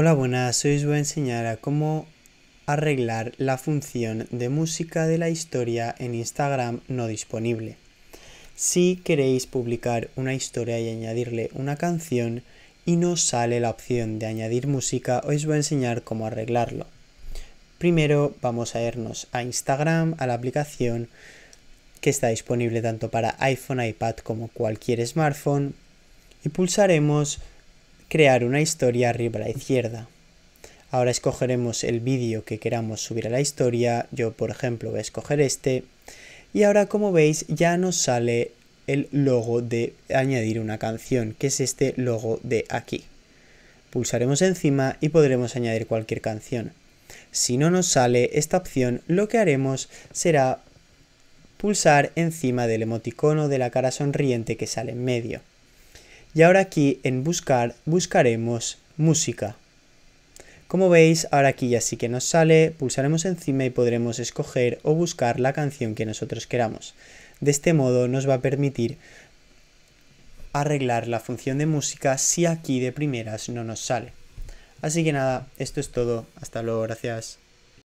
Hola, buenas. Hoy os voy a enseñar a cómo arreglar la función de música de la historia en Instagram no disponible. Si queréis publicar una historia y añadirle una canción y no sale la opción de añadir música, os voy a enseñar cómo arreglarlo. Primero vamos a irnos a Instagram, a la aplicación que está disponible tanto para iPhone, iPad como cualquier smartphone y pulsaremos crear una historia arriba a la izquierda. Ahora escogeremos el vídeo que queramos subir a la historia, yo por ejemplo voy a escoger este, y ahora como veis ya nos sale el logo de añadir una canción, que es este logo de aquí. Pulsaremos encima y podremos añadir cualquier canción. Si no nos sale esta opción, lo que haremos será pulsar encima del emoticono de la cara sonriente que sale en medio. Y ahora aquí en buscar buscaremos música. Como veis, ahora aquí ya sí que nos sale, pulsaremos encima y podremos escoger o buscar la canción que nosotros queramos. De este modo nos va a permitir arreglar la función de música si aquí de primeras no nos sale. Así que nada, esto es todo. Hasta luego, gracias.